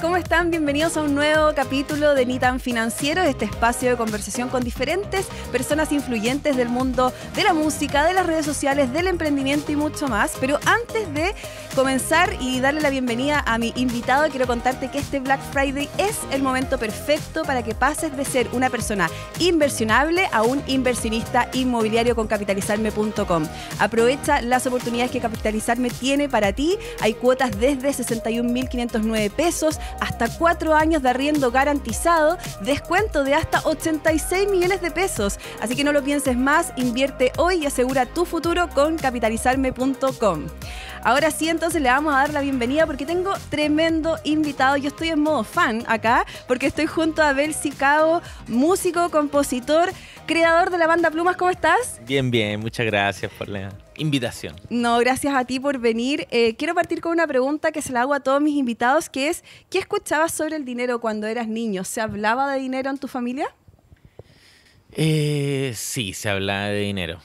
¿cómo están? Bienvenidos a un nuevo capítulo de Nitan Financiero, este espacio de conversación con diferentes personas influyentes del mundo de la música, de las redes sociales, del emprendimiento y mucho más. Pero antes de comenzar y darle la bienvenida a mi invitado, quiero contarte que este Black Friday es el momento perfecto para que pases de ser una persona inversionable a un inversionista inmobiliario con capitalizarme.com. Aprovecha las oportunidades que Capitalizarme tiene para ti. Hay cuotas desde 61.509 pesos hasta cuatro años de arriendo garantizado, descuento de hasta 86 millones de pesos. Así que no lo pienses más, invierte hoy y asegura tu futuro con capitalizarme.com. Ahora sí, entonces le vamos a dar la bienvenida porque tengo tremendo invitado. Yo estoy en modo fan acá porque estoy junto a Abel Sicao, músico, compositor, creador de la banda Plumas. ¿Cómo estás? Bien, bien, muchas gracias por leer invitación. No, gracias a ti por venir. Eh, quiero partir con una pregunta que se la hago a todos mis invitados, que es, ¿qué escuchabas sobre el dinero cuando eras niño? ¿Se hablaba de dinero en tu familia? Eh, sí, se hablaba de dinero.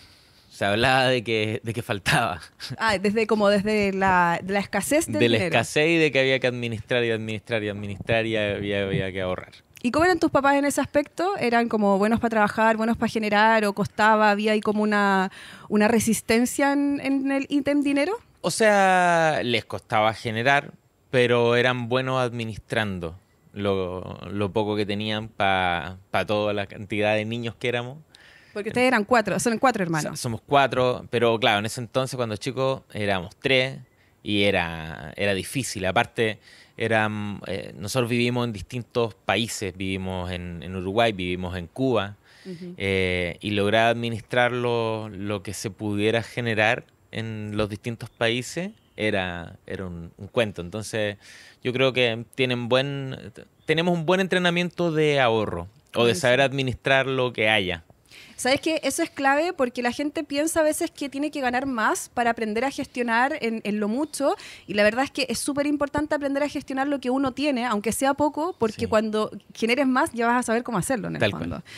Se hablaba de que, de que faltaba. Ah, desde como desde la, escasez de dinero. De la escasez y de que había que administrar y administrar y administrar y había que ahorrar. ¿Y cómo eran tus papás en ese aspecto? ¿Eran como buenos para trabajar, buenos para generar o costaba, había ahí como una, una resistencia en, el ítem dinero? O sea, les costaba generar, pero eran buenos administrando lo, poco que tenían para toda la cantidad de niños que éramos. Porque ustedes eran cuatro, son cuatro hermanos. Somos cuatro, pero claro, en ese entonces cuando chicos éramos tres y era, era difícil. Aparte, eran, mm, eh, nosotros vivimos en distintos países, vivimos en, Uruguay, vivimos en Cuba, eh, y lograr administrar lo, que se pudiera generar en los distintos países era, era un, un, cuento. Entonces, yo creo que tienen buen, tenemos un buen entrenamiento de ahorro o de saber administrar lo que haya. ¿Sabes qué? Eso es clave porque la gente piensa a veces que tiene que ganar más para aprender a gestionar en, lo mucho y la verdad es que es súper importante aprender a gestionar lo que uno tiene, aunque sea poco, porque cuando generes más ya vas a saber cómo hacerlo en el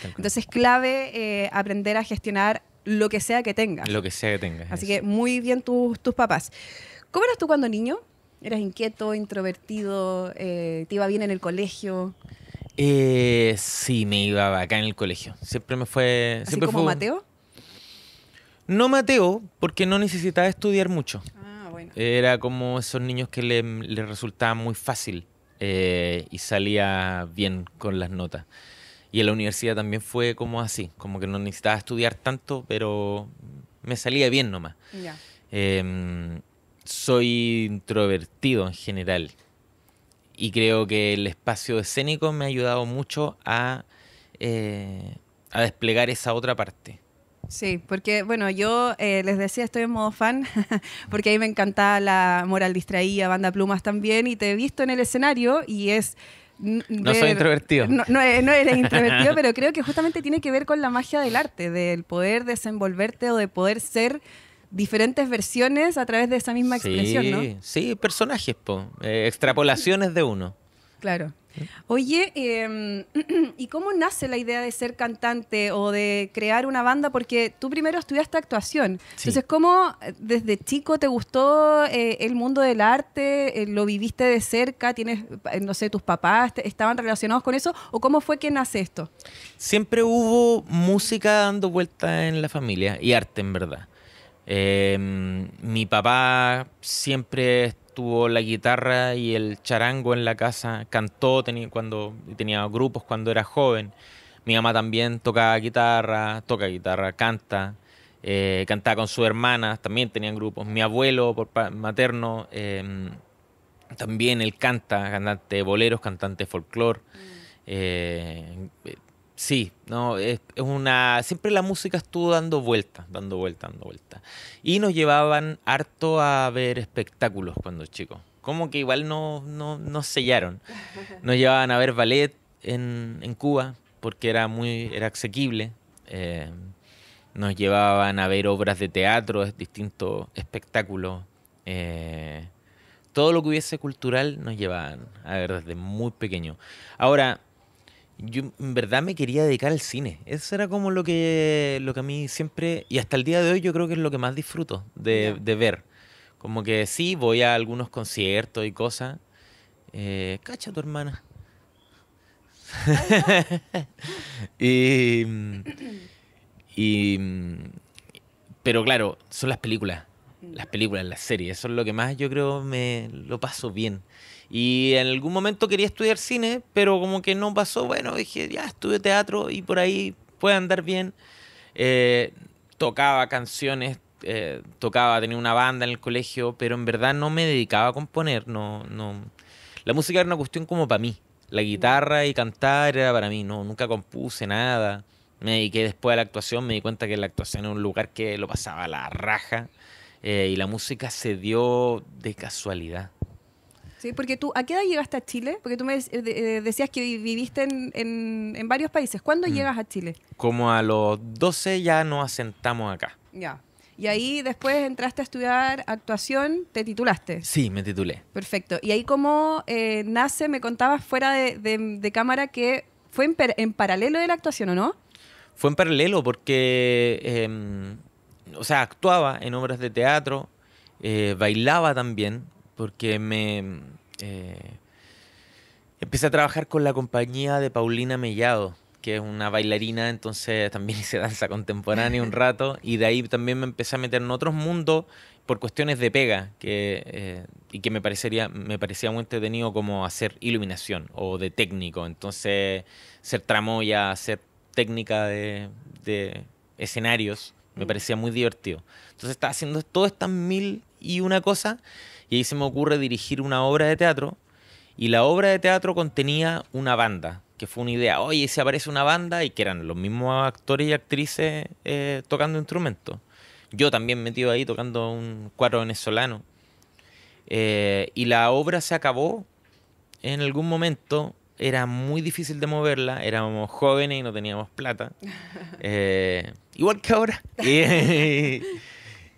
Entonces es clave eh, aprender a gestionar lo que sea que tengas. Lo que sea que tengas. Así que muy bien tus, papás. ¿Cómo eras tú cuando niño? ¿Eras inquieto, introvertido? Eh, ¿Te iba bien en el colegio? Eh, sí, me iba acá en el colegio. Siempre me fue. ¿Así siempre como Mateo? No Mateo, porque no necesitaba estudiar mucho. Ah, bueno. Era como esos niños que le, resultaba muy fácil eh, y salía bien con las notas. Y en la universidad también fue como así, como que no necesitaba estudiar tanto, pero me salía bien nomás. Em, soy introvertido en general y creo que el espacio escénico me ha ayudado mucho a, eh, a desplegar esa otra parte. Sí, porque bueno, yo eh, les decía, estoy en modo fan, porque ahí me encantaba la moral distraída, banda plumas también, y te he visto en el escenario y es... no soy introvertido. no eres introvertido, pero creo que justamente tiene que ver con la magia del arte, del poder desenvolverte o de poder ser diferentes versiones a través de esa misma expresión, ¿no? Sí, personajes, eh, extrapolaciones de uno. Claro. Oye, em, ¿y cómo nace la idea de ser cantante o de crear una banda? Porque tú primero estudiaste actuación. Entonces, ¿cómo eh, desde chico te gustó eh, el mundo del arte? ¿Lo viviste de cerca? ¿Tienes, no sé, tus papás estaban relacionados con eso? ¿O cómo fue que nace esto? Siempre hubo música dando vuelta en la familia y arte, en verdad. Em, mi papá siempre estuvo la guitarra y el charango en la casa, cantó tenía, cuando tenía grupos cuando era joven. Mi mamá también tocaba guitarra, toca guitarra, canta. Eh, cantaba con su hermana, también tenían grupos. Mi abuelo materno, em, también él canta, cantante de boleros, cantante de folclore. Mm. Eh, Sí, no, es, una. Siempre la música estuvo dando vueltas, dando vueltas, dando vueltas. Y nos llevaban harto a ver espectáculos cuando chicos. Como que igual no, no, nos sellaron. Nos llevaban a ver ballet en, Cuba, porque era muy, era asequible. Eh, nos llevaban a ver obras de teatro, distintos espectáculos. Eh, todo lo que hubiese cultural nos llevaban a ver desde muy pequeño. Ahora, yo en verdad me quería dedicar al cine. Eso era como lo que, lo que a mí siempre, y hasta el día de hoy yo creo que es lo que más disfruto de, ver. Como que sí, voy a algunos conciertos y cosas. Eh, cacha tu hermana. y, pero claro, son las películas, las películas, las series, eso es lo que más yo creo me lo paso bien. Y en algún momento quería estudiar cine, pero como que no pasó. Bueno, dije, ya estudio teatro y por ahí puede andar bien. Eh, tocaba canciones, eh, tocaba, tenía una banda en el colegio, pero en verdad no me dedicaba a componer. No, no. La música era una cuestión como para mí. La guitarra y cantar era para mí. No, nunca compuse nada. Me dediqué después a la actuación, me di cuenta que la actuación era un lugar que lo pasaba a la raja. Eh, y la música se dio de casualidad. Sí, porque tú, ¿a qué edad llegaste a Chile? Porque tú me eh, eh, decías que viviste en, varios países. ¿Cuándo mm. llegas a Chile? Como a los 12 ya nos asentamos acá. Ya. Y ahí después entraste a estudiar actuación, te titulaste. Sí, me titulé. Perfecto. Y ahí cómo eh, nace, me contabas fuera de, cámara que fue en, paralelo de la actuación, ¿o no? Fue en paralelo porque, em, o sea, actuaba en obras de teatro, bailaba también, porque me eh, empecé a trabajar con la compañía de Paulina Mellado, que es una bailarina, entonces también hice danza contemporánea un rato, y de ahí también me empecé a meter en otros mundos por cuestiones de pega, que, eh, y que me, parecería, me parecía muy entretenido como hacer iluminación o de técnico, entonces ser tramoya, hacer técnica de, de escenarios, me mm. parecía muy divertido. Entonces estaba haciendo todas estas mil y una cosas y ahí se me ocurre dirigir una obra de teatro. Y la obra de teatro contenía una banda, que fue una idea. Oye, se aparece una banda y que eran los mismos actores y actrices eh, tocando instrumentos. Yo también metido ahí tocando un cuadro venezolano. Eh, y la obra se acabó en algún momento. Era muy difícil de moverla. Éramos jóvenes y no teníamos plata. Eh, igual que ahora.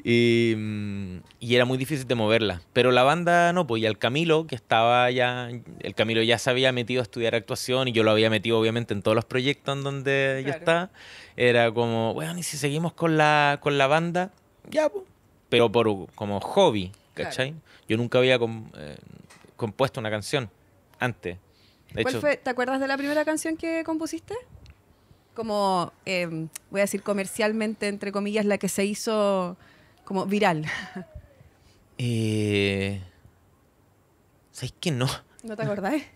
Mm, y, era muy difícil de moverla. Pero la banda no, pues y al Camilo, que estaba ya, el Camilo ya se había metido a estudiar actuación y yo lo había metido obviamente en todos los proyectos en donde ya yo estaba, era como, bueno, ¿y si seguimos con la, con la banda? Ya, pues. pero por, como hobby, ¿cachai? Yo nunca había eh, compuesto una canción antes. ¿Cuál fue, ¿Te acuerdas de la primera canción que compusiste? Como, em, voy a decir comercialmente, entre comillas, la que se hizo como viral. Eh, ¿Sabes qué? No. ¿No te acordás?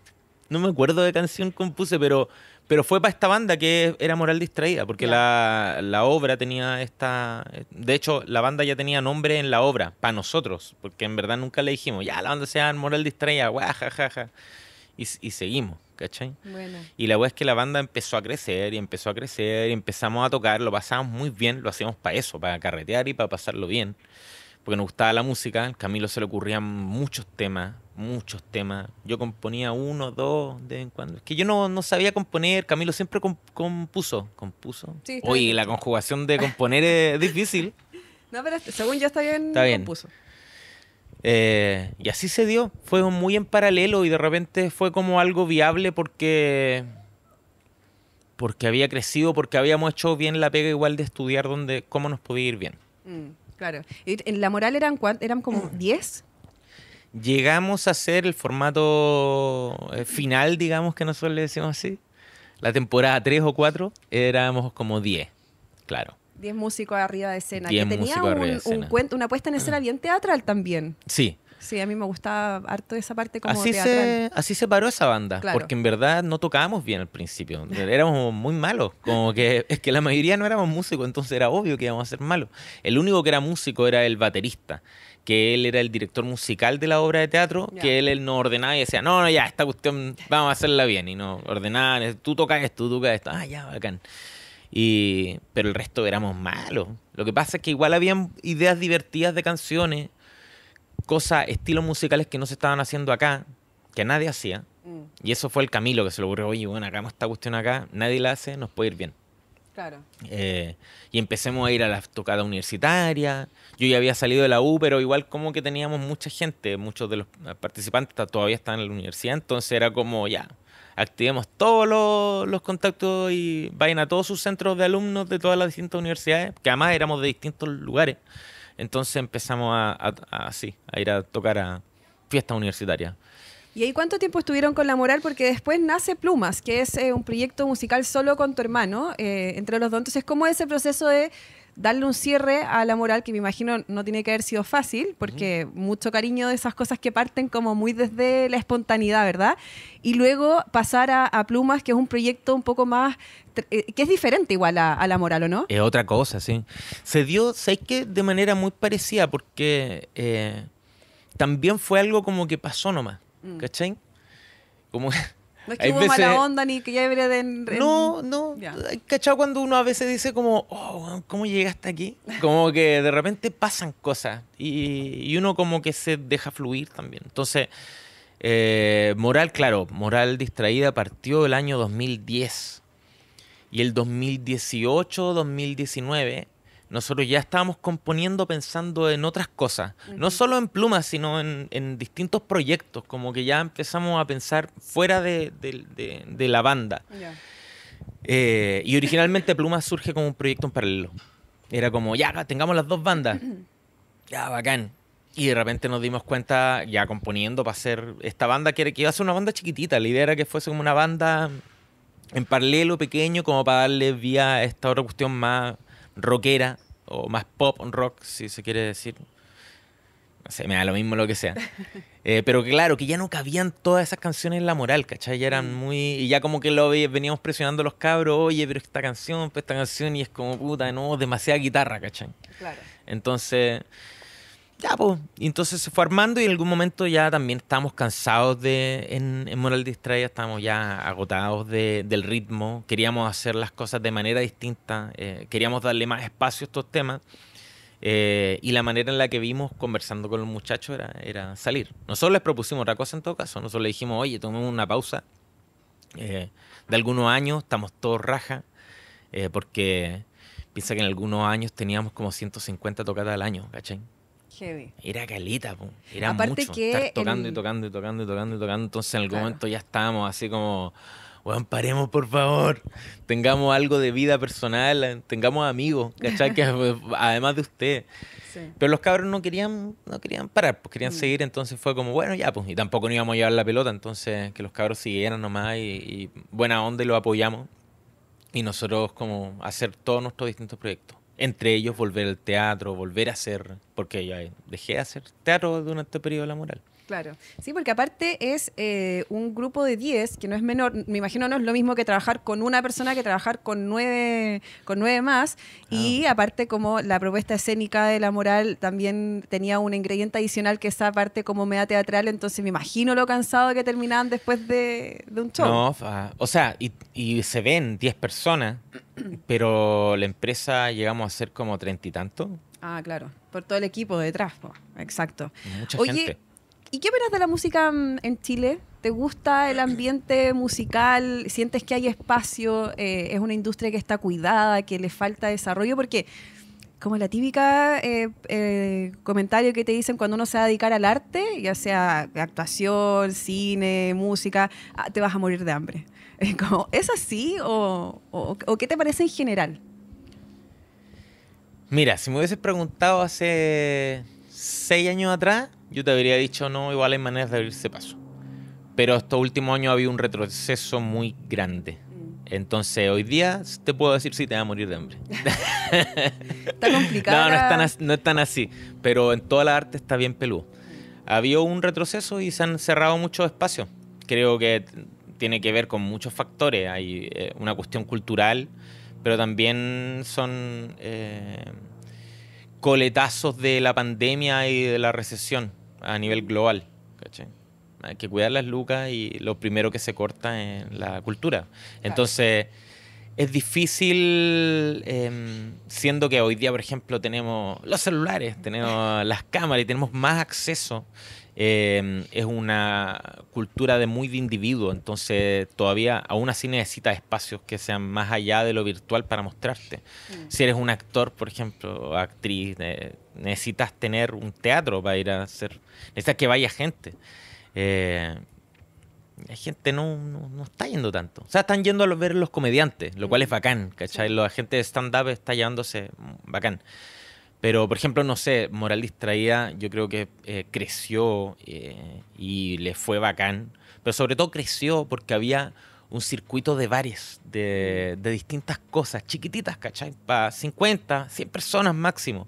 No me acuerdo de canción compuse, pero, pero fue para esta banda que era Moral Distraída, porque la, obra tenía esta... De hecho, la banda ya tenía nombre en la obra, para nosotros, porque en verdad nunca le dijimos, ya, la banda se llama Moral Distraída, guajajaja. Y, y seguimos. ¿cachai? Y la weá es que la banda empezó a crecer y empezó a crecer y empezamos a tocar, lo pasábamos muy bien, lo hacíamos para eso, para carretear y para pasarlo bien, porque nos gustaba la música, a Camilo se le ocurrían muchos temas, muchos temas, yo componía uno, dos, de vez en cuando, es que yo no, no sabía componer, Camilo siempre compuso, compuso. Oye, la conjugación de componer es difícil. No, pero según yo bien, está bien. compuso. Eh, y así se dio, fue muy en paralelo y de repente fue como algo viable porque porque había crecido, porque habíamos hecho bien la pega igual de estudiar dónde cómo nos podía ir bien. Mm, claro. ¿En la moral eran ¿Eran como 10? Llegamos a hacer el formato eh, final, digamos que nosotros le decimos así. La temporada 3 o 4 éramos como 10, claro. 10 músicos arriba de escena. que tenía un, cuento, una puesta en ah. escena bien teatral también. Sí. Sí, a mí me gustaba harto esa parte como así Se, así se paró esa banda, porque en verdad no tocábamos bien al principio. Éramos muy malos. Como que es que la mayoría no éramos músicos, entonces era obvio que íbamos a ser malos. El único que era músico era el baterista que él era el director musical de la obra de teatro, que él, él ordenaba y decía, no, no, ya, esta cuestión vamos a hacerla bien. Y nos ordenaban, tú tocas esto, tú tocas esto. Ah, ya, bacán. Y, pero el resto éramos malos. Lo que pasa es que igual habían ideas divertidas de canciones, cosas, estilos musicales que no se estaban haciendo acá, que nadie hacía. Mm. Y eso fue el Camilo que se lo ocurrió, oye, bueno, hagamos esta cuestión acá, nadie la hace, nos puede ir bien. Claro. Eh, y empecemos a ir a las tocada universitarias. Yo ya había salido de la U, pero igual como que teníamos mucha gente, muchos de los participantes todavía están en la universidad, entonces era como ya, activemos todos los, contactos y vayan a todos sus centros de alumnos de todas las distintas universidades, que además éramos de distintos lugares. Entonces empezamos a, a, ir a tocar a fiestas universitarias. ¿Y ahí cuánto tiempo estuvieron con La Moral? Porque después nace Plumas, que es eh, un proyecto musical solo con tu hermano, eh, entre los dos. Entonces, ¿cómo es ese proceso de darle un cierre a la moral que me imagino no tiene que haber sido fácil, porque mucho cariño de esas cosas que parten como muy desde la espontaneidad, ¿verdad? Y luego pasar a, Plumas, que es un proyecto un poco más, eh, que es diferente igual a, la moral, ¿o no? Es otra cosa, sí. Se dio, sé que de manera muy parecida, porque eh, también fue algo como que pasó nomás, mm. ¿cachai? Como no es que hubo mala onda ni que ya debería No, no. ¿Cachado cuando uno a veces dice como, oh, ¿cómo llegaste aquí? Como que de repente pasan cosas y, uno como que se deja fluir también. Entonces, eh, Moral, claro, Moral Distraída partió el año 2010. Y el 2018, 2019 nosotros ya estábamos componiendo pensando en otras cosas, no solo en plumas, sino en, distintos proyectos, como que ya empezamos a pensar fuera de, la banda. Eh, y originalmente Plumas surge como un proyecto en paralelo. Era como, ya, tengamos las dos bandas. Ya, bacán. Y de repente nos dimos cuenta, ya componiendo para hacer esta banda, quiere que iba a ser una banda chiquitita. La idea era que fuese como una banda en paralelo, pequeño, como para darle vía a esta otra cuestión más rockera o más pop rock, si se quiere decir. No sé, me da lo mismo lo que sea. Eh, pero claro, que ya no cabían todas esas canciones en la moral, ¿cachai? Ya eran mm. muy. Y ya como que lo veníamos presionando los cabros, oye, pero esta canción, pues, esta canción, y es como puta, no, demasiada guitarra, ¿cachai? Entonces ya, pues. Y entonces se fue armando y en algún momento ya también estábamos cansados de. En, Moral Distraída estábamos ya agotados del ritmo. Queríamos hacer las cosas de manera distinta. Eh, queríamos darle más espacio a estos temas. Eh, y la manera en la que vimos conversando con los muchachos era, era salir. Nosotros les propusimos otra cosa en todo caso. Nosotros les dijimos, oye, tomemos una pausa eh, de algunos años, estamos todos raja, porque piensa que en algunos años teníamos como 150 tocadas al año, ¿cachai? Era calita, era Aparte mucho. Que Estar tocando y tocando y tocando y tocando y tocando. Entonces en algún momento ya estábamos así como, bueno, paremos por favor. Tengamos algo de vida personal, tengamos amigos, ¿cachai? además de usted. Pero los cabros no querían, no querían parar, pues, querían mm. seguir, entonces fue como, bueno, ya, pues, y tampoco no íbamos a llevar la pelota, entonces que los cabros siguieran nomás y, y buena onda y los apoyamos. Y nosotros como hacer todos nuestros distintos proyectos. Entre ellos volver al teatro, volver a hacer, porque ya dejé de hacer teatro durante el periodo de la moral. Claro, sí, porque aparte es eh, un grupo de 10, que no es menor, me imagino no es lo mismo que trabajar con una persona que trabajar con nueve, con nueve más, ah. y aparte como la propuesta escénica de la moral también tenía un ingrediente adicional que esa aparte como media teatral, entonces me imagino lo cansado que terminaban después de, un show. No, o sea, y, se ven 10 personas, pero la empresa llegamos a ser como treinta y tanto. Ah, claro, por todo el equipo detrás, exacto. Mucha Oye, gente ¿Y qué opinas de la música mm, en Chile? ¿Te gusta el ambiente musical? ¿Sientes que hay espacio? Eh, ¿Es una industria que está cuidada, que le falta desarrollo? Porque como la típica eh, eh, comentario que te dicen cuando uno se va a dedicar al arte, ya sea actuación, cine, música, ah, te vas a morir de hambre. Es, así o qué te parece en general? Mira, si me hubieses preguntado hace seis años atrás, yo te habría dicho, no, igual hay maneras de abrirse paso. Pero estos últimos años ha habido un retroceso muy grande. Mm. Entonces, hoy día te puedo decir si te va a morir de hambre. está complicado. No, no es, tan así, Pero en toda la arte está bien peludo. Mm. Había un retroceso y se han cerrado muchos espacios. Creo que tiene que ver con muchos factores. Hay eh, una cuestión cultural, pero también son eh, coletazos de la pandemia y de la recesión a nivel global. Hay que cuidar las lucas y lo primero que se corta en la cultura. Entonces, es difícil, em, siendo que hoy día, por ejemplo, tenemos los celulares, tenemos las cámaras y tenemos más acceso Em, es una cultura de muy de individuo, entonces todavía aún así necesitas espacios que sean más allá de lo virtual para mostrarte. Mm. Si eres un actor, por ejemplo, actriz, necesitas tener un teatro para ir a hacer, necesitas que vaya gente. Eh, la gente no, está yendo tanto. O sea, están yendo a ver los comediantes, lo cual es mm. bacán, ¿cachai? La gente de stand-up está llevándose mm, bacán. Pero, por ejemplo, no sé, Moral Distraída yo creo que eh, creció eh, y le fue bacán. Pero sobre todo creció porque había un circuito de bares, de, distintas cosas, chiquititas, ¿cachai? Para 50, 100 personas máximo.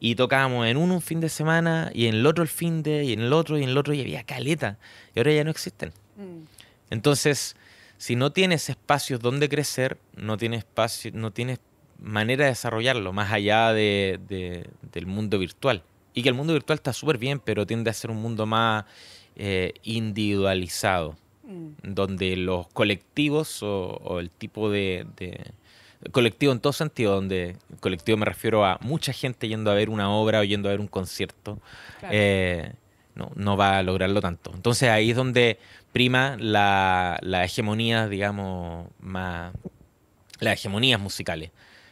Y tocábamos en uno un fin de semana y en el otro el fin de, y en el otro y en el otro y había caleta. Y ahora ya no existen. Mm. Entonces, si no tienes espacios donde crecer, no tienes, espacio, no tienes manera de desarrollarlo, más allá de, del mundo virtual. Y que el mundo virtual está súper bien, pero tiende a ser un mundo más eh, individualizado, mm. donde los colectivos o, el tipo de, colectivo en todo sentido, donde colectivo me refiero a mucha gente yendo a ver una obra o yendo a ver un concierto, eh, no, va a lograrlo tanto. Entonces ahí es donde prima la, la hegemonía, digamos, más las hegemonías musicales.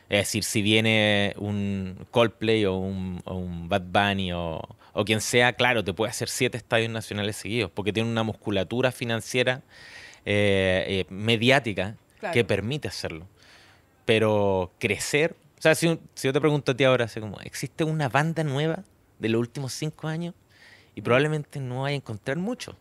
Es decir, si viene un Coldplay o un, Bad Bunny o, quien sea, claro, te puede hacer siete estadios nacionales seguidos, porque tiene una musculatura financiera eh, eh, mediática que permite hacerlo. Pero crecer, o sea, si, yo te pregunto a ti ahora, como, ¿existe una banda nueva de los últimos cinco años? Y probablemente no hay a encontrar mucho.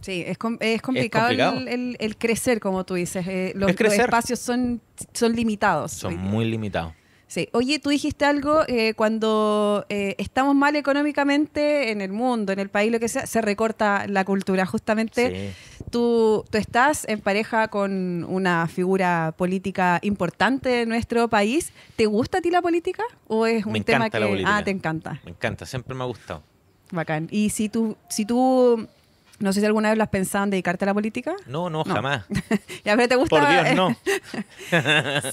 Sí, es, es complicado, El, crecer, como tú dices. Eh, los, espacios son, son limitados. Son muy limitados. Sí. Oye, tú dijiste algo, eh, cuando eh, estamos mal económicamente en el mundo, en el país, lo que sea, se recorta la cultura. Justamente tú, tú estás en pareja con una figura política importante de nuestro país. ¿Te gusta a ti la política? ¿O es un tema que... ah, te encanta. Me encanta, siempre me ha gustado. Bacán. Y si tú, si tú no sé si alguna vez lo has pensado en dedicarte a la política. No, no, jamás. a ver te gusta. Por Dios, no.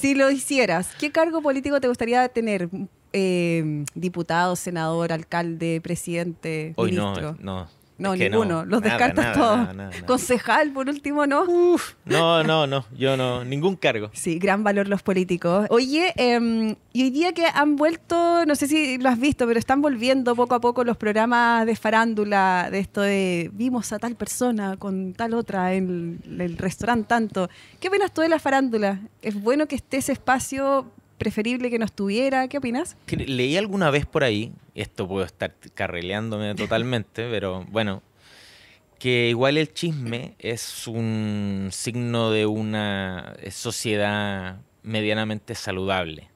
si lo hicieras, ¿qué cargo político te gustaría tener? Eh, diputado, senador, alcalde, presidente, Hoy no, no. No, ninguno. los descartas todos. Concejal, por último, ¿no? no, no, no. Yo no. Ningún cargo. Sí, gran valor los políticos. Oye, em, y hoy día que han vuelto, no sé si lo has visto, pero están volviendo poco a poco los programas de farándula, de esto de vimos a tal persona con tal otra en el, restaurante tanto. ¿Qué venas tú de la farándula? ¿Es bueno que esté ese espacio preferible que no estuviera. ¿Qué opinas? Leí alguna vez por ahí, esto puedo estar carreleándome totalmente, pero bueno, que igual el chisme es un signo de una eh, sociedad medianamente saludable.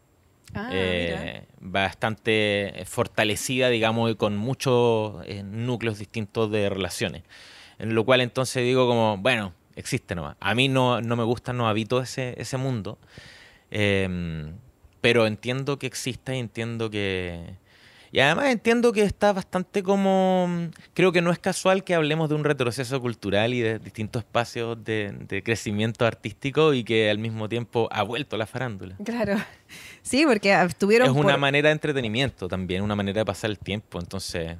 Ah, eh, bastante fortalecida, digamos, y con muchos eh, núcleos distintos de relaciones. En lo cual entonces digo como, bueno, existe nomás. A mí no, no me gusta, no habito ese, ese mundo. Em, pero entiendo que exista y entiendo que... Y además entiendo que está bastante como... Mm, creo que no es casual que hablemos de un retroceso cultural y de distintos espacios de, crecimiento artístico y que al mismo tiempo ha vuelto la farándula. Claro. Sí, porque estuvieron... Es una manera de entretenimiento también, una manera de pasar el tiempo. Entonces,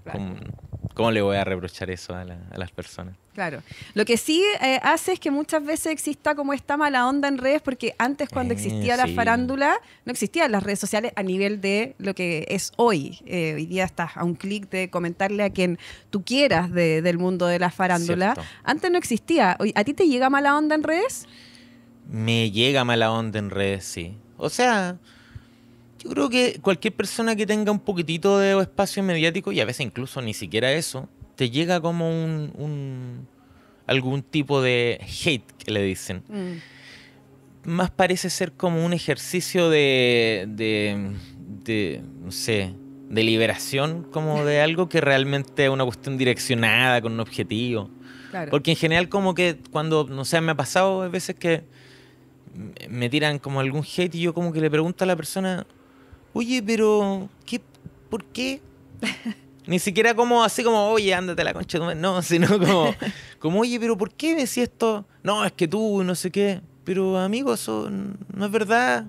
¿Cómo le voy a reprochar eso a, las personas? Claro. Lo que sí eh, hace es que muchas veces exista como esta mala onda en redes, porque antes cuando eh, existía la farándula, no existían las redes sociales a nivel de lo que es hoy. Eh, hoy día estás a un clic de comentarle a quien tú quieras del mundo de la farándula. Antes no existía. ¿A ti te llega mala onda en redes? Me llega mala onda en redes, sí. O sea, yo creo que cualquier persona que tenga un poquitito de espacio mediático, y a veces incluso ni siquiera eso, te llega como un, algún tipo de hate que le dicen. Mm. Más parece ser como un ejercicio de, de, no sé, de liberación, como de algo que realmente es una cuestión direccionada, con un objetivo. Porque en general como que cuando, no sé, me ha pasado a veces que me tiran como algún hate y yo como que le pregunto a la persona, oye, pero, ¿qué, ¿por qué? Ni siquiera como así como, oye, ándate a la concha, no, sino como, oye, pero ¿por qué decís esto? No, es que tú, no sé qué, pero amigo, eso no es verdad.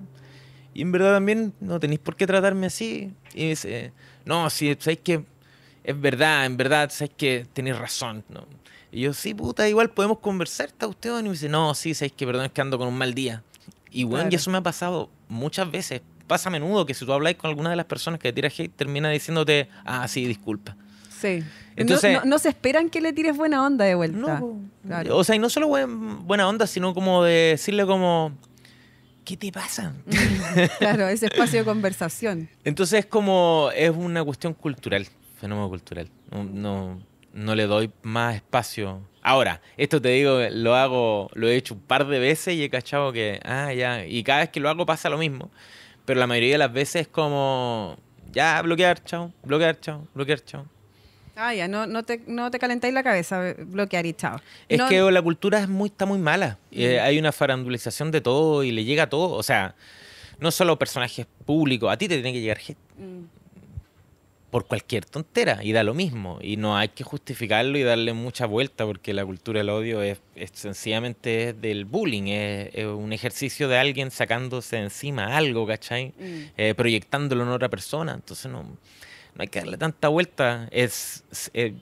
Y en verdad también no tenéis por qué tratarme así. Y me dice, no, sí, sabéis que es verdad, en verdad, sabéis que tenéis razón. Y yo, sí, puta, igual podemos conversar, ¿está usted? Y me dice, no, sí, sabéis que perdón, es que ando con un mal día. Y bueno, y eso me ha pasado muchas veces, pasa a menudo que si tú hablas con alguna de las personas que te tira hate, termina diciéndote, ah, sí, disculpa. Sí. Entonces, no, se esperan que le tires buena onda de vuelta. No, claro. O sea, y no solo buena onda, sino como de decirle como, ¿qué te pasa? claro, ese espacio de conversación. Entonces es como, es una cuestión cultural, fenómeno cultural. No, no, le doy más espacio. Ahora, esto te digo, lo hago, lo he hecho un par de veces y he cachado que, ah, ya, y cada vez que lo hago pasa lo mismo. Pero la mayoría de las veces es como, ya, bloquear, chao, bloquear, chao, bloquear, chao. Ah, ya, no, no, te, no te calentáis la cabeza, eh, bloquear y chao. Es que la cultura está muy mala. Eh, mm. hay una farandulización de todo y le llega a todo. O sea, no solo personajes públicos, a ti te tiene que llegar gente. Mm por cualquier tontera y da lo mismo. Y no hay que justificarlo y darle mucha vuelta porque la cultura del odio es, sencillamente del bullying, es, un ejercicio de alguien sacándose encima algo, ¿cachai? Mm. Eh, proyectándolo en otra persona. Entonces no, hay que darle tanta vuelta. es eh,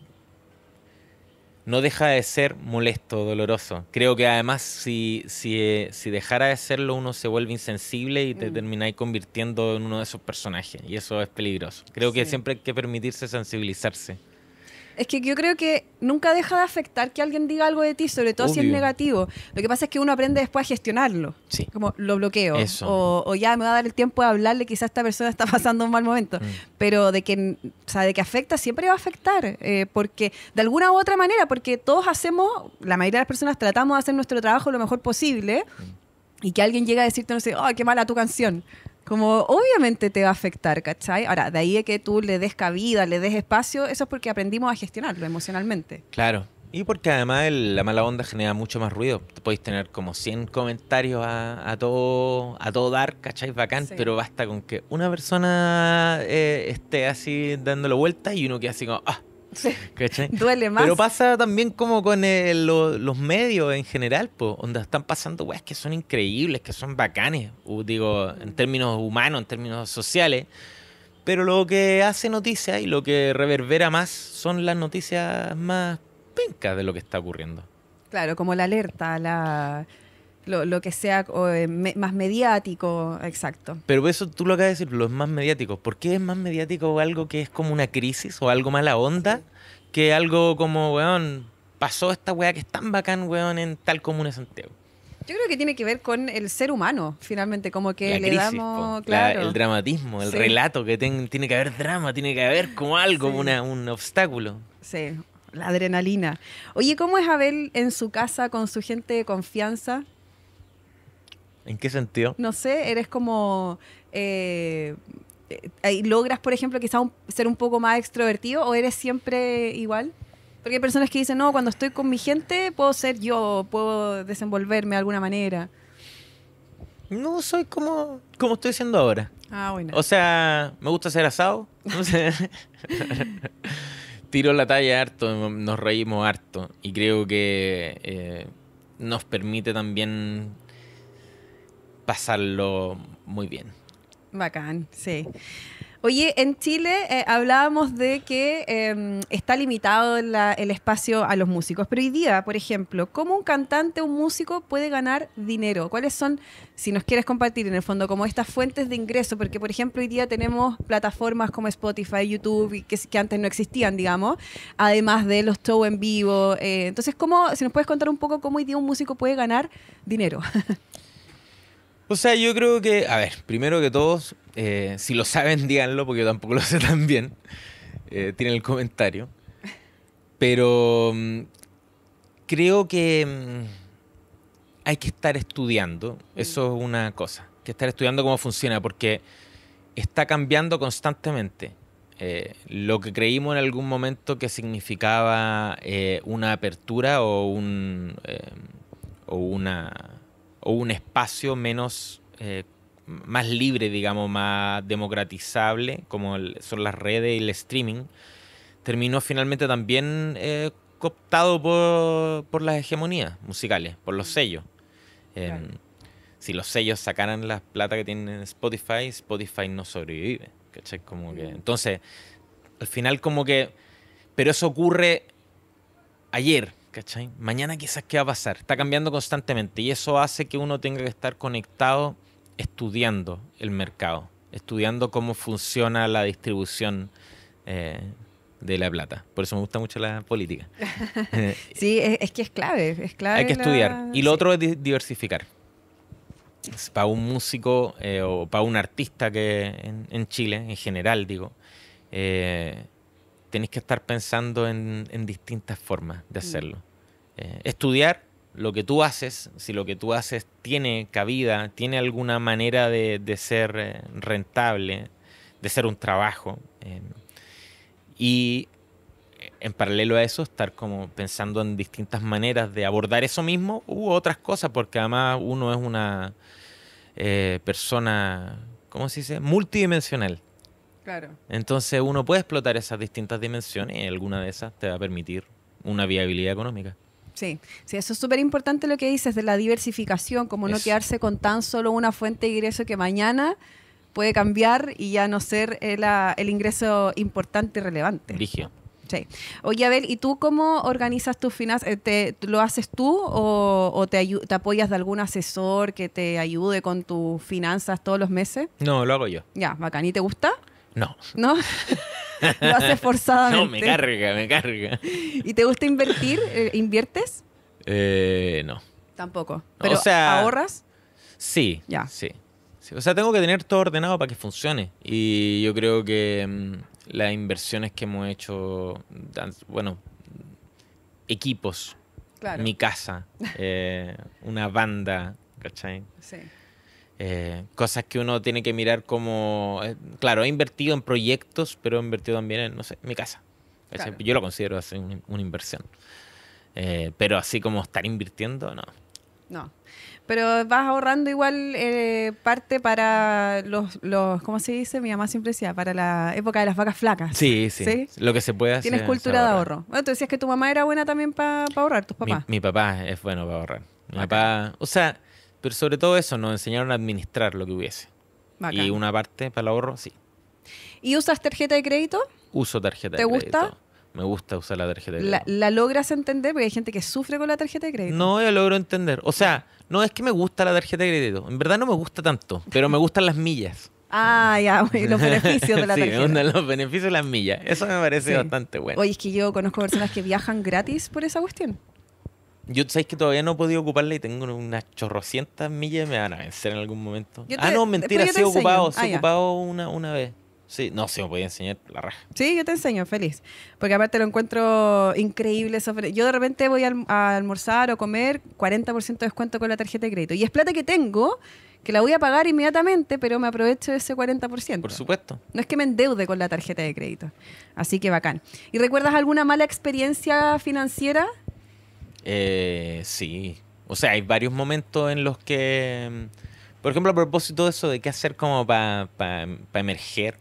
no deja de ser molesto, doloroso. Creo que además si, si, eh, si dejara de serlo uno se vuelve insensible y te mm. termináis convirtiendo en uno de esos personajes y eso es peligroso. Creo que siempre hay que permitirse sensibilizarse. Es que yo creo que nunca deja de afectar que alguien diga algo de ti, sobre todo si es negativo. Lo que pasa es que uno aprende después a gestionarlo. Sí. Como lo bloqueo. O, ya me va a dar el tiempo de hablarle, quizás esta persona está pasando un mal momento. Mm. Pero de que, que afecta, siempre va a afectar. Eh, porque de alguna u otra manera, porque todos hacemos, la mayoría de las personas tratamos de hacer nuestro trabajo lo mejor posible. Mm. Y que alguien llegue a decirte, no sé, ¡ay, qué mala tu canción! Como obviamente te va a afectar, ¿cachai? Ahora, de ahí de que tú le des cabida, le des espacio, eso es porque aprendimos a gestionarlo emocionalmente. Claro. Y porque además la mala onda genera mucho más ruido. Podéis tener como 100 comentarios a, todo a todo dar, ¿cachai? Bacán, pero basta con que una persona eh, esté así dándolo vuelta y uno que así como, ah, Duele más. Pero pasa también como con eh, los medios en general, pues, donde están pasando weas que son increíbles, que son bacanes, digo, en términos humanos, en términos sociales. Pero lo que hace noticia y lo que reverbera más son las noticias más pencas de lo que está ocurriendo. Claro, como la alerta, la lo, que sea eh, más mediático, exacto. Pero eso tú lo acabas de decir, los más mediático, ¿Por qué es más mediático algo que es como una crisis o algo mala onda que algo como, weón, pasó esta weá que es tan bacán, weón, en tal comuna Santiago? Yo creo que tiene que ver con el ser humano, finalmente, como que le damos... claro. el dramatismo, el relato, que tiene que haber drama, tiene que haber como algo, como un obstáculo. Sí, la adrenalina. Oye, ¿cómo es Abel en su casa con su gente de confianza? ¿En qué sentido? No sé, eres como... Eh, eh, ¿Logras, por ejemplo, quizás ser un poco más extrovertido o eres siempre igual? Porque hay personas que dicen, no, cuando estoy con mi gente puedo ser yo, puedo desenvolverme de alguna manera. No, soy como, como estoy siendo ahora. Ah, bueno. O sea, me gusta ser asado. Tiro la talla harto, nos reímos harto. Y creo que eh, nos permite también pasarlo muy bien. Bacán, sí. Oye, en Chile eh, hablábamos de que em, está limitado el espacio a los músicos, pero hoy día, por ejemplo, ¿cómo un cantante, o un músico puede ganar dinero? ¿Cuáles son, si nos quieres compartir en el fondo, como estas fuentes de ingreso? Porque, por ejemplo, hoy día tenemos plataformas como Spotify, YouTube, que, antes no existían, digamos, además de los shows en vivo. Eh, entonces, ¿cómo, si nos puedes contar un poco cómo hoy día un músico puede ganar dinero? O sea, yo creo que, a ver, primero que todos, eh, si lo saben, díganlo, porque yo tampoco lo sé tan bien. Eh, tienen el comentario. Pero mm, creo que mm, hay que estar estudiando. Mm. Eso es una cosa. que estar estudiando cómo funciona, porque está cambiando constantemente. Eh, lo que creímos en algún momento que significaba una apertura o un o una o un espacio menos, eh, más libre, digamos, más democratizable, como son las redes y el streaming, terminó finalmente también eh, cooptado por, las hegemonías musicales, por los sellos. Em, si los sellos sacaran la plata que tienen Spotify, Spotify no sobrevive. Mm. entonces, al final como que... Pero eso ocurre ayer, ¿cachai? Mañana quizás qué va a pasar, está cambiando constantemente y eso hace que uno tenga que estar conectado estudiando el mercado, estudiando cómo funciona la distribución eh, de la plata. Por eso me gusta mucho la política. Eh, sí, es, que es clave, es clave. Hay que estudiar. Y lo otro es diversificar. Para un músico eh, o para un artista que en, Chile, en general, digo, Tienes que estar pensando en, distintas formas de mm. hacerlo. Eh, estudiar lo que tú haces, si lo que tú haces tiene cabida, tiene alguna manera de, ser eh, rentable, de ser un trabajo. Em, y eh, en paralelo a eso, estar como pensando en distintas maneras de abordar eso mismo u otras cosas, porque además uno es una persona, ¿cómo se dice? Multidimensional. Entonces uno puede explotar esas distintas dimensiones y alguna de esas te va a permitir una viabilidad económica. Sí, sí, eso es súper importante lo que dices de la diversificación, como no quedarse con tan solo una fuente de ingreso que mañana puede cambiar y ya no ser eh, el, ingreso importante y relevante. Ligio. Sí. Oye, Abel, ¿y tú cómo organizas tus finanzas? Eh, ¿Lo haces tú o, te, te, apoyas de algún asesor que te ayude con tus finanzas todos los meses? No, lo hago yo. Ya, bacán. ¿Y te gusta? No. ¿No? Lo haces forzadamente. No, me carga, me carga. ¿Y te gusta invertir? Eh, ¿Inviertes? Eh, no. Tampoco. ¿Pero ahorras? Sí. Ya. Sí. O sea, tengo que tener todo ordenado para que funcione. Y yo creo que mm, las inversiones que hemos hecho, bueno, equipos, mi casa, eh, una banda, ¿cachai? Sí. Eh, cosas que uno tiene que mirar como, eh, claro, he invertido en proyectos, pero he invertido también en, no sé, mi casa. Yo lo considero así una inversión. Eh, pero así como estar invirtiendo, no. No. Pero vas ahorrando igual parte para los, los, ¿cómo se dice? Mi mamá siempre decía, para la época de las vacas flacas. Sí, sí. Lo que se puede hacer. Tienes cultura de ahorro. Bueno, tú decías que tu mamá era buena también para ahorrar, tus papás. Mi, papá es bueno para ahorrar. Mi papá, o sea, pero sobre todo eso, nos enseñaron a administrar lo que hubiese. Y una parte para el ahorro, sí. ¿Y usas tarjeta de crédito? Uso tarjeta de crédito. ¿Te gusta? Me gusta usar la tarjeta de crédito. La, logras entender? Porque hay gente que sufre con la tarjeta de crédito. No, yo logro entender. O sea, no es que me gusta la tarjeta de crédito. En verdad no me gusta tanto, pero me gustan las millas. Ah, ya, los beneficios de la tarjeta. los beneficios de las millas. Eso me parece bastante bueno. Oye, es que yo conozco personas que viajan gratis por esa cuestión. Yo sabéis que todavía no he podido ocuparla y tengo unas chorrocientas millas me van a vencer en algún momento. ah, no, mentira, ah, sí he ocupado, ocupado una, una vez. Sí, no, sí me podía enseñar la raja. Sí, yo te enseño, feliz. Porque aparte lo encuentro increíble. Yo de repente voy a almorzar o comer 40% de descuento con la tarjeta de crédito. Y es plata que tengo, que la voy a pagar inmediatamente, pero me aprovecho de ese 40%. Por supuesto. No es que me endeude con la tarjeta de crédito. Así que bacán. ¿Y recuerdas alguna mala experiencia financiera? Eh, sí. O sea, hay varios momentos en los que. Mm, por ejemplo, a propósito de eso, de qué hacer como para emerger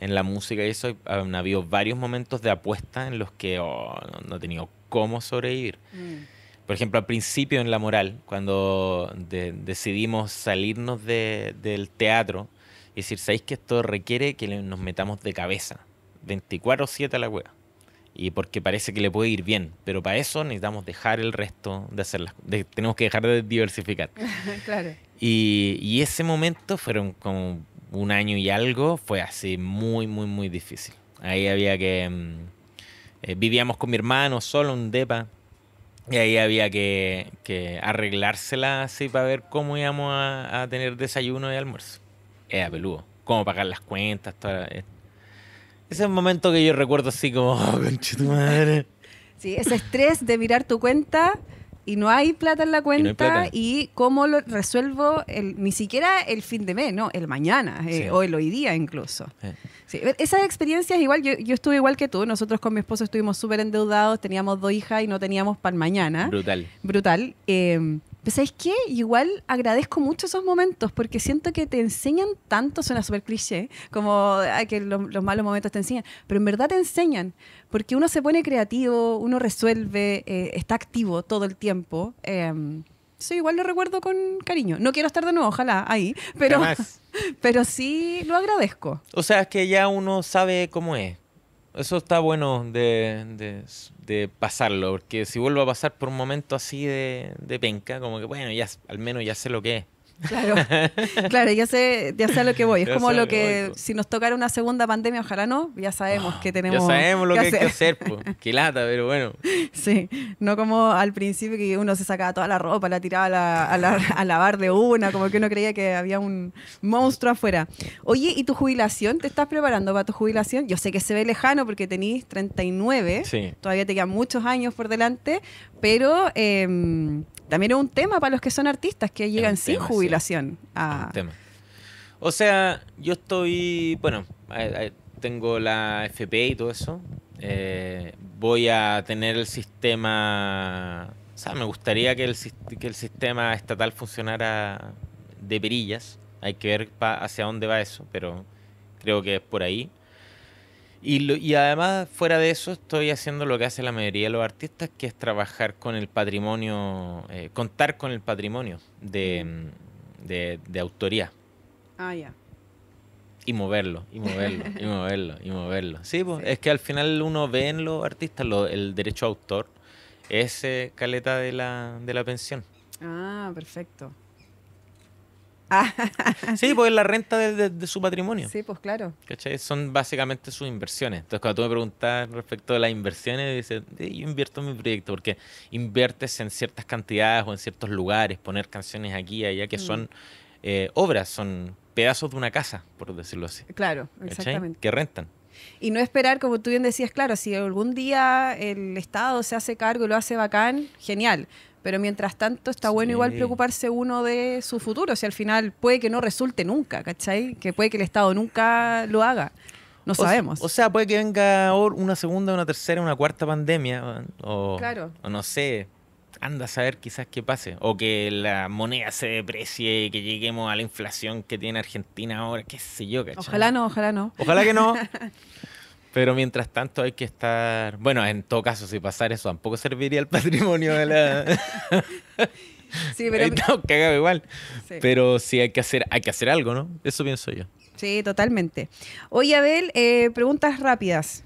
en la música y eso, ha habido varios momentos de apuesta en los que oh, no, he tenido cómo sobrevivir. Mm. Por ejemplo, al principio en La Moral, cuando decidimos salirnos del teatro y decir, ¿sabéis que esto requiere que nos metamos de cabeza? 24-7 a la wea y porque parece que le puede ir bien, pero para eso necesitamos dejar el resto de hacerlas, tenemos que dejar de diversificar. claro. Y, ese momento fueron como un año y algo, fue así muy, muy, muy difícil. Ahí había que... Mm, eh, vivíamos con mi hermano solo, un depa, y ahí había que, que arreglársela así para ver cómo íbamos a, tener desayuno y almuerzo. Era peludo. Cómo pagar las cuentas, toda, ese es el momento que yo recuerdo así como, oh, conche tu madre. Sí, ese estrés de mirar tu cuenta y no hay plata en la cuenta y, cómo lo resuelvo ni siquiera el fin de mes, no, el mañana eh, o el hoy día incluso. Sí, e, esas experiencias igual, yo, yo, estuve igual que tú, nosotros con mi esposo estuvimos súper endeudados, teníamos dos hijas y no teníamos pan mañana. Brutal. Brutal. Eh, ¿Pensáis que igual agradezco mucho esos momentos porque siento que te enseñan tanto, suena súper cliché, como que los, malos momentos te enseñan, pero en verdad te enseñan porque uno se pone creativo, uno resuelve, eh, está activo todo el tiempo. Eh, eso igual lo recuerdo con cariño. No quiero estar de nuevo, ojalá, ahí, pero, pero sí lo agradezco. O sea, es que ya uno sabe cómo es eso está bueno de, de, pasarlo, porque si vuelvo a pasar por un momento así de, de penca, como que bueno, ya al menos ya sé lo que es. Claro, claro, ya sé, ya sé a lo que voy. Es como lo que si nos tocara una segunda pandemia, ojalá no, ya sabemos ah, que tenemos. Ya sabemos lo que, hay que hacer, qué lata, pero bueno. Sí, no como al principio que uno se sacaba toda la ropa, la tiraba a, lavar de una, como que uno creía que había un monstruo afuera. Oye, ¿y tu jubilación? ¿Te estás preparando para tu jubilación? Yo sé que se ve lejano porque tenís 39, todavía te quedan muchos años por delante, pero em, también es un tema para los que son artistas que llegan sin jubilación. O sea, yo estoy, bueno, tengo la FP y todo eso. Eh, voy a tener el sistema, o sea, me gustaría que el, que el sistema estatal funcionara de perillas. Hay que ver hacia dónde va eso, pero creo que es por ahí. Y, y además, fuera de eso, estoy haciendo lo que hace la mayoría de los artistas, que es trabajar con el patrimonio, eh, contar con el patrimonio mm, de, autoría. Ah, ya. Y moverlo, y moverlo, y moverlo, y moverlo. Sí, pues, es que al final uno ve en los artistas el derecho a autor, ese caleta de la, de la pensión. Ah, perfecto sí, porque es la renta de, su patrimonio. Sí, pues claro. Son básicamente sus inversiones. Entonces, cuando tú me preguntas respecto de las inversiones, dices, yo invierto en mi proyecto porque inviertes en ciertas cantidades o en ciertos lugares, poner canciones aquí y allá que mm. son eh, obras, son pedazos de una casa, por decirlo así. Claro, exactamente. Que rentan. Y no esperar, como tú bien decías, claro, si algún día el Estado se hace cargo y lo hace bacán, genial pero mientras tanto está bueno igual preocuparse uno de su futuro, si al final puede que no resulte nunca, ¿cachai? Que puede que el Estado nunca lo haga. No sabemos. O, sea, puede que venga una segunda, una tercera, una cuarta pandemia. O, claro. o no sé. Anda a saber quizás qué pase. O que la moneda se deprecie y que lleguemos a la inflación que tiene Argentina ahora. Qué sé yo, ¿cachai? Ojalá no, ojalá no. Ojalá que no. Pero mientras tanto hay que estar. Bueno, en todo caso, si pasar eso tampoco serviría el patrimonio de la. sí, pero. No, cagado igual. Pero sí hay que hacer, hay que hacer algo, ¿no? Eso pienso yo. Sí, totalmente. Oye, Abel, eh, preguntas rápidas.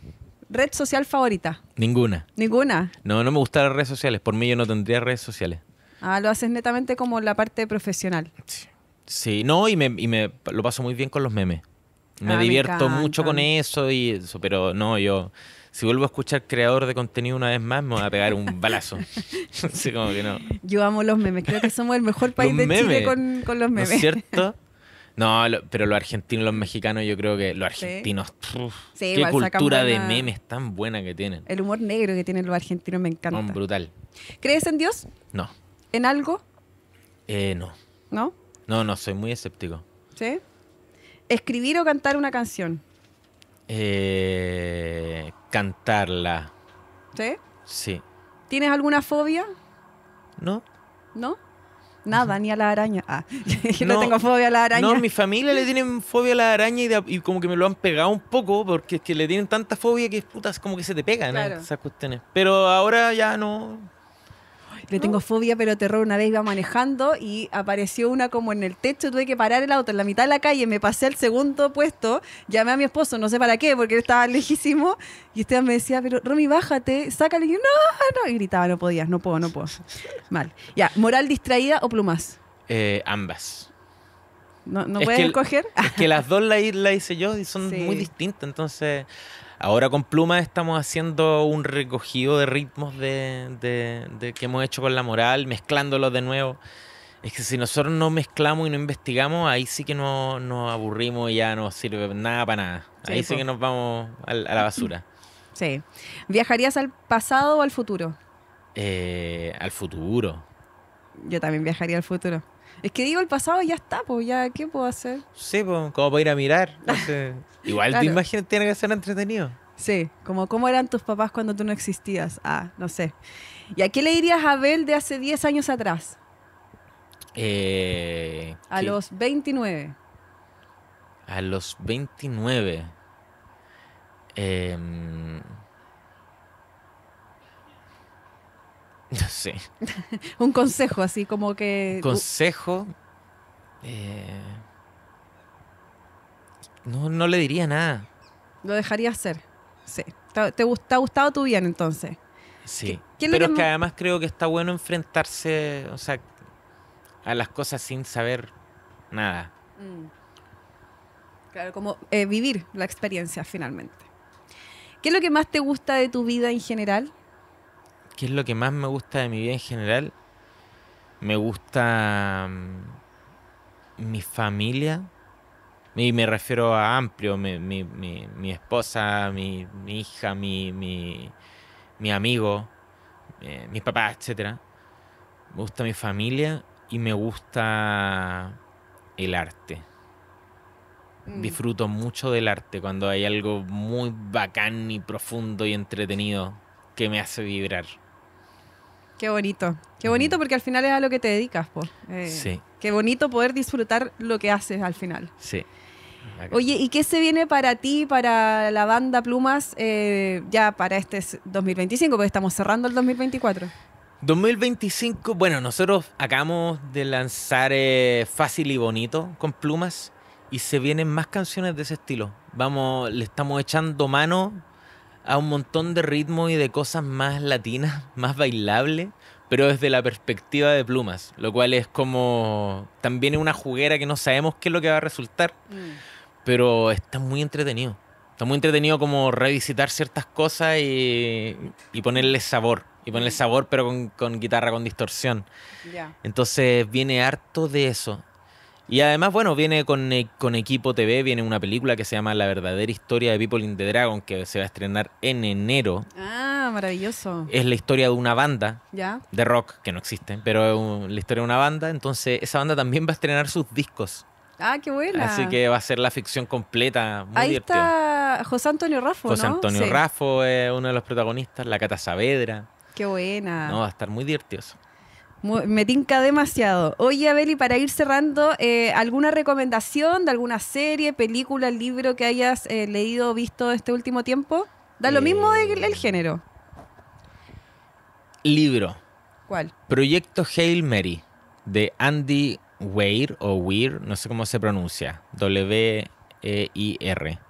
¿Red social favorita? Ninguna. ¿Ninguna? No, no me gustan las redes sociales. Por mí yo no tendría redes sociales. Ah, lo haces netamente como la parte profesional. Sí, sí. no, y me, y me lo paso muy bien con los memes. Ah, me divierto mucho con eso y eso, pero no, yo si vuelvo a escuchar creador de contenido una vez más, me voy a pegar un balazo. Yo amo los memes, creo que somos el mejor país de Chile con, los memes. ¿No es cierto? No, pero los argentinos, los mexicanos, yo creo que los argentinos, qué cultura de memes tan buena que tienen. El humor negro que tienen los argentinos me encanta. Son brutal. ¿Crees en Dios? No. ¿En algo? Eh, no. ¿No? No, no, soy muy escéptico. ¿Sí? ¿Escribir o cantar una canción? Eh, cantarla. ¿Sí? Sí. ¿Tienes alguna fobia? No. ¿No? Nada, ni a la araña. Ah, yo no, tengo fobia a la araña. No, mi familia le tienen fobia a la araña y, como que me lo han pegado un poco porque es que le tienen tanta fobia que putas como que se te pegan ¿eh? esas cuestiones. Pero ahora ya no le tengo fobia, pero terror. Una vez iba manejando y apareció una como en el techo. Tuve que parar el auto en la mitad de la calle. Me pasé al segundo puesto. Llamé a mi esposo, no sé para qué, porque él estaba lejísimo. Y usted me decía, pero Romy, bájate, sácale. Y yo, no, no. Y gritaba, no podías, no puedo, no puedo. Mal. Ya, ¿moral distraída o plumas? Eh, ambas. ¿No, no puedes escoger? Es que las dos las la hice yo y son muy distintas. Entonces, Ahora con Pluma estamos haciendo un recogido de ritmos de, que hemos hecho con la moral, mezclándolos de nuevo. Es que si nosotros no mezclamos y no investigamos, ahí sí que no, nos aburrimos y ya no sirve nada para nada. ahí sí, que nos vamos a, la basura. Sí. ¿Viajarías al pasado o al futuro? Eh, al futuro. Yo también viajaría al futuro. Es que digo, el pasado ya está, pues ya, ¿qué puedo hacer? Sí, pues, voy a ir a mirar. Igual tu imagen tiene que ser entretenido. Sí, como cómo eran tus papás cuando tú no existías. Ah, no sé. ¿Y a qué le dirías a Abel de hace 10 años atrás? Eh, a los 29. A los 29. Eh, Sí. un consejo, así como que. Consejo. Eh, no, no le diría nada. Lo dejaría hacer. Sí. ¿Te, ha gustado tu bien entonces? Sí. Pero es que además creo que está bueno enfrentarse, a las cosas sin saber nada. Mm. Claro, como eh, vivir la experiencia finalmente. ¿Qué es lo que más te gusta de tu vida en general? ¿Qué es lo que más me gusta de mi vida en general? Me gusta mm, mi familia. Y me refiero a amplio, mi, mi, mi, esposa, mi, hija, mi, amigo, mi eh, mis papás, etc. Me gusta mi familia y me gusta el arte. Mm. Disfruto mucho del arte cuando hay algo muy bacán y profundo y entretenido que me hace vibrar. Qué bonito. Qué bonito porque al final es a lo que te dedicas, pues. sí. Qué bonito poder disfrutar lo que haces al final. Sí. Oye, ¿y qué se viene para ti, para la banda Plumas, eh, ya para este 2025? Porque estamos cerrando el 2024. 2025, bueno, nosotros acabamos de lanzar eh, Fácil y Bonito con Plumas y se vienen más canciones de ese estilo. Vamos, le estamos echando mano a un montón de ritmos y de cosas más latinas, más bailables, pero desde la perspectiva de plumas, lo cual es como también es una juguera que no sabemos qué es lo que va a resultar, mm. pero está muy entretenido. Está muy entretenido como revisitar ciertas cosas y, ponerle sabor. Y ponerle mm. sabor, pero con, guitarra, con distorsión. Entonces viene harto de eso. Y además, bueno, viene con, eh, Equipo TV, viene una película que se llama La verdadera historia de People in the Dragon, que se va a estrenar en enero. Ah, maravilloso. Es la historia de una banda de rock, que no existe, pero es la historia de una banda. Entonces, esa banda también va a estrenar sus discos. Ah, qué buena. Así que va a ser la ficción completa. Muy Ahí está José Antonio Raffo, José Antonio Raffo es uno de los protagonistas, la Cata Saavedra. Qué buena. No, va a estar muy divertido. Me tinca demasiado. Oye, Abeli, para ir cerrando, eh, ¿alguna recomendación de alguna serie, película, libro que hayas eh, leído o visto este último tiempo? Da lo mismo del eh, género. Libro. ¿Cuál? Proyecto Hail Mary, de Andy Weir, o Weir, no sé cómo se pronuncia. W-E-I-R.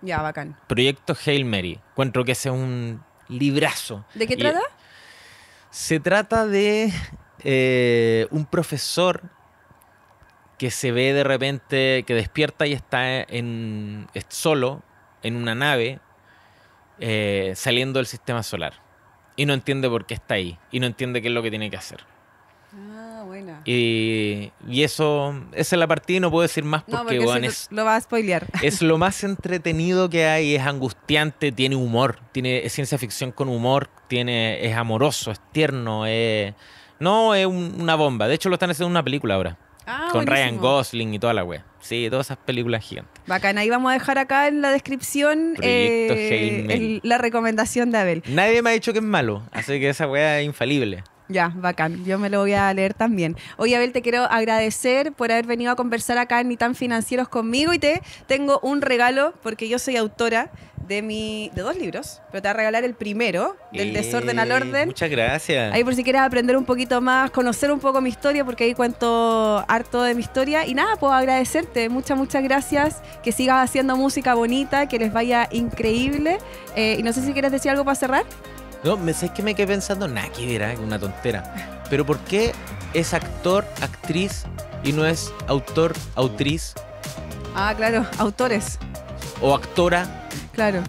Ya, bacán. Proyecto Hail Mary. Encuentro que ese es un librazo. ¿De qué trata? Se trata de eh, un profesor que se ve de repente, que despierta y está en, solo en una nave eh, saliendo del sistema solar. Y no entiende por qué está ahí. Y no entiende qué es lo que tiene que hacer. Ah, buena. Y, eso, esa es la partida y no puedo decir más porque, es, lo va a spoilear. Es lo más entretenido que hay, es angustiante, tiene humor, tiene, es ciencia ficción con humor, tiene, es amoroso, es tierno, es... No, es una bomba. De hecho, lo están haciendo en una película ahora. Ah, con Ryan Gosling y toda la wea. Sí, todas esas películas gigantes. Bacana. ahí vamos a dejar acá en la descripción eh, la recomendación de Abel. Nadie me ha dicho que es malo, así que esa wea es infalible. Ya, bacán. Yo me lo voy a leer también. Oye, Abel, te quiero agradecer por haber venido a conversar acá en Ni tan Financieros conmigo y te tengo un regalo porque yo soy autora de mi de dos libros, pero te voy a regalar el primero, del desorden al orden. Muchas gracias. Ahí por si quieres aprender un poquito más, conocer un poco mi historia, porque ahí cuento harto de mi historia. Y nada, puedo agradecerte. Muchas, muchas gracias. Que sigas haciendo música bonita, que les vaya increíble. Eh, y no sé si quieres decir algo para cerrar. No, me sé que me quedé pensando, nada que ver, una tontera. Pero ¿por qué es actor, actriz y no es autor, autriz? Ah, claro, autores. O actora. Claro.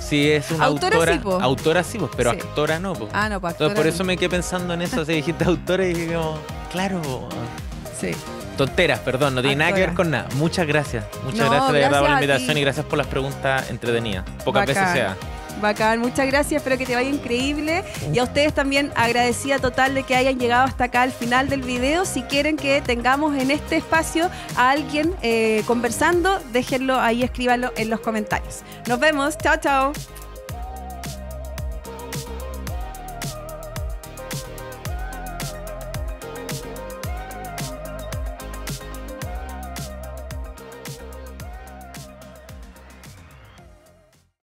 Si es una autora. Autora sí, pero actora no. Ah, no, pues Entonces, por eso me quedé pensando en eso. si dijiste autora y digo, claro. Sí. Tonteras, perdón, no tiene nada que ver con nada. Muchas gracias. Muchas gracias la invitación y gracias por las preguntas entretenidas. Pocas veces sea. Bacán, muchas gracias, espero que te vaya increíble. Y a ustedes también agradecida total de que hayan llegado hasta acá al final del video. Si quieren que tengamos en este espacio a alguien eh, conversando, déjenlo ahí, escríbanlo en los comentarios. Nos vemos, chao, chao.